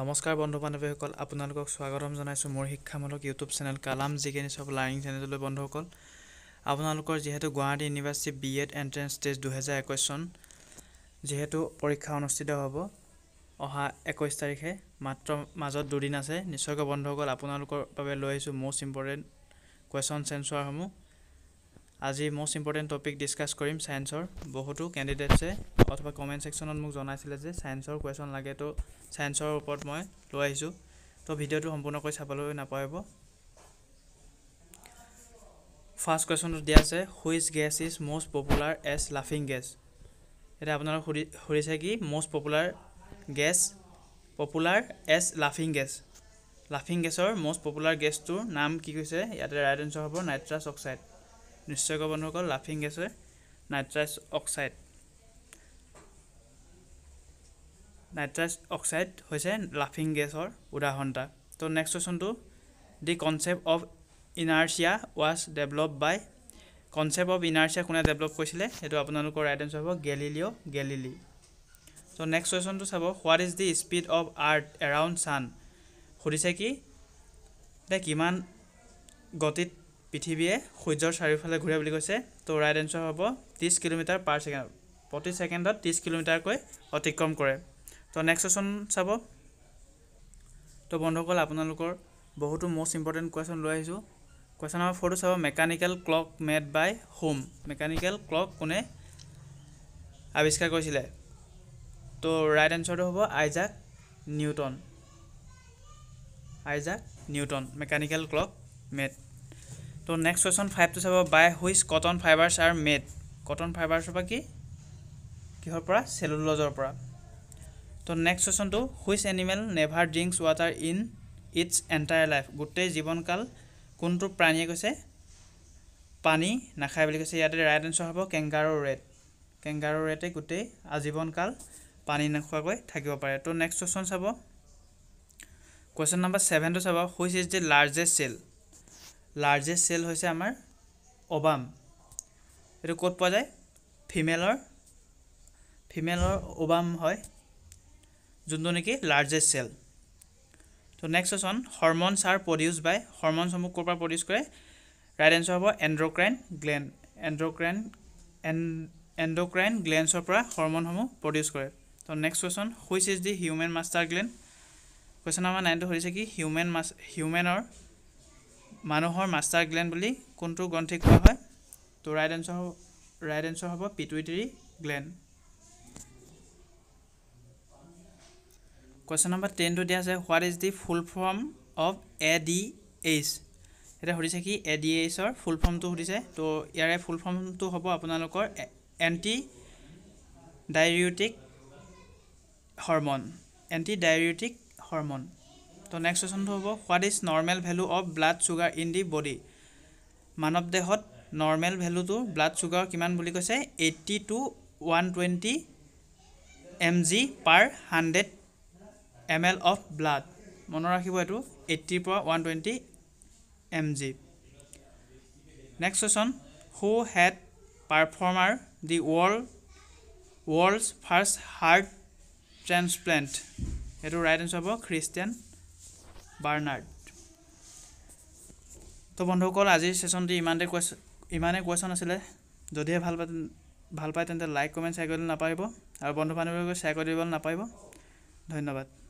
নমস্কাৰ বন্ধু বান্ধৱীসকল আপোনালোকক স্বাগতম জনাইছোঁ মোৰ শিক্ষামূলক ইউটিউব চেনেল কালাম জিকেনি চব লাৰ্ণিং চেনেললৈ বন্ধুসকল আপোনালোকৰ যিহেতু Guwahati university B Ed entrance test দুহেজাৰ একৈছ চন যিহেতু পৰীক্ষা অনুষ্ঠিত হ'ব অহা একৈছ তাৰিখে মাত্ৰ মাজত দুদিন আছে নিশ্চয়কৈ বন্ধুসকল আপোনালোকৰ বাবে লৈ আহিছোঁ মষ্ট ইম্পৰ্টেণ্ট কুৱেশ্যন চেঞ্চাৰসমূহ আজি মোষ্ট ইম্পৰ্টেণ্ট টপিক ডিছকাছ কৰিম চায়েন্সৰ বহুতো কেণ্ডিডেটছে অথবা কমেণ্ট ছেকশ্যনত মোক জনাইছিলে যে চায়েন্সৰ কুৱেশ্যন লাগে তো চায়েন্সৰ ওপৰত মই লৈ আহিছোঁ তো ভিডিঅ'টো সম্পূৰ্ণকৈ চাবলৈ নাপাহৰিব ফাৰ্ষ্ট কুৱেশ্যনটো দিয়া আছে which gas is most popular as লাফিং গেছ এতিয়া আপোনালোক সুধি সুধিছে কি most popular gas popular as লাফিং গেছ লাফিং গেছৰ মষ্ট পপুলাৰ গেছটোৰ নাম কি কৈছে ইয়াতে ৰাইট এনচাৰ হ'ব নাইট্ৰাছ অক্সাইড নিশ্চয়কৈ বন্ধুসকল লাফিং গেছে নাইট্ৰাইচ অক্সাইড নাইট্ৰাইচ অক্সাইড হৈছে লাফিং গেছৰ উদাহৰণ এটা তো নেক্সট কুৱেশ্যনটো the concept of inertia was develop by concept of inertia কোনে ডেভেলপ কৰিছিলে সেইটো আপোনালোকৰ ৰাইট এনচাৰ হ'ব গেলিলিঅ' গেলিলি তো নেক্সট কুৱেশ্যনটো চাব what is the speed of earth around sun সুধিছে কি যে কিমান গতিত পৃথিৱীয়ে সূৰ্যৰ চাৰিওফালে ঘূৰে বুলি কৈছে তো ৰাইট এনচাৰ হ'ব ত্ৰিছ কিলোমিটাৰ পাৰ ছেকেণ্ড প্ৰতি ছেকেণ্ডত ত্ৰিছ কিলোমিটাৰকৈ অতিক্ৰম কৰে তো নেক্সট কুৱেশ্যন চাব তো বন্ধুসকল আপোনালোকৰ বহুতো মষ্ট ইম্পৰ্টেণ্ট কুৱেশ্যন লৈ আহিছোঁ কুৱেশ্যন নম্বৰ ফ'ৰটো চাব mechanical clock made by whom mechanical clock কোনে আৱিষ্কাৰ কৰিছিলে তো ৰাইট এনচাৰটো হ'ব Isaac Newton Isaac Newton mechanical clock made তো নেক্সট কুৱেশ্যন ফাইভটো চাব by which cotton fibres are made cotton ফাইবাৰ্ছৰ পৰা কি কিহৰ পৰা চেলুলজৰ পৰা তো নেক্সট কুৱেশ্যনটো which animal never drinks water in its entire life গোটেই জীৱনকাল কোনটো প্ৰাণীয়ে কৈছে পানী নাখায় বুলি কৈছে ইয়াতে ৰাইট এনচাৰ হ'ব কেংগাৰো ৰেড কেংগাৰো ৰেটে গোটেই আজীৱনকাল পানী নোখোৱাকৈ থাকিব পাৰে তো নেক্সট কুৱেশ্যন চাব কুৱেশ্যন নম্বৰ ছেভেনটো চাব which is the largest cell largest cell হৈছে আমাৰ অবাম এইটো ক'ত পোৱা যায় ফিমেলৰ ফিমেলৰ অবাম হয় যোনটো নেকি লাৰ্জেষ্ট চেল তো next question hormones are produce by হৰ্মনছসমূহ ক'ৰ পৰা প্ৰডিউচ কৰে ৰাইট এনচাৰ হ'ব এণ্ড্ৰক্ৰাইন গ্লেন এণ্ড্ৰক্ৰাইন এন এণ্ড্ৰক্ৰাইন গ্লেনছৰ পৰা হৰ্মনসমূহ প্ৰডিউচ কৰে তো next question which is the human master gland question number নাইনটো হৈছে কি হিউমেন মাছ হিউমেনৰ মানুহৰ মাষ্টাৰ গ্লেণ্ড বুলি কোনটো গ্ৰন্থি কোৱা হয় তো ৰাইট এনচাৰ হ'ব ৰাইট এনচাৰ হ'ব পিটুইটেৰী গ্লেণ্ড কুৱেশ্যন নম্বৰ টেনটো দিয়া আছে what is the full form of A D H এতিয়া সুধিছে কি এ ডি এইচৰ ফুল ফৰ্মটো সুধিছে তো ইয়াৰে ফুল ফৰ্মটো হ'ব আপোনালোকৰ anti diuretic hormone anti diuretic hormone তো নেক্সট কুৱেশ্যনটো হ'ব what is normal value of blood sugar in the body মানৱ দেহত নৰ্মেল ভেলুটো ব্লাড চুগাৰ কিমান বুলি কৈছে eighty to one twenty M G per hundred M L of blood মনত ৰাখিব এইটো এইট্টিৰ পৰা one twenty M G next question who head performed the world world's first heart transplant সেইটো ৰাইট এঞ্চাৰ হ'ব খ্ৰীষ্টিয়ান বাৰ্ণাৰ্ড তো বন্ধুসকল আজিৰ ছেশ্যনটি ইমানতে কুৱেশ্যন ইমানেই কুৱেশ্যন আছিলে যদিহে ভাল পায় ভাল পায় তেন্তে লাইক কমেণ্ট শ্বেয়াৰ কৰিবলৈ নাপাৰিব আৰু বন্ধু বান্ধৱীকো শ্বেয়াৰ কৰি দিবলৈ নাপাৰিব ধন্যবাদ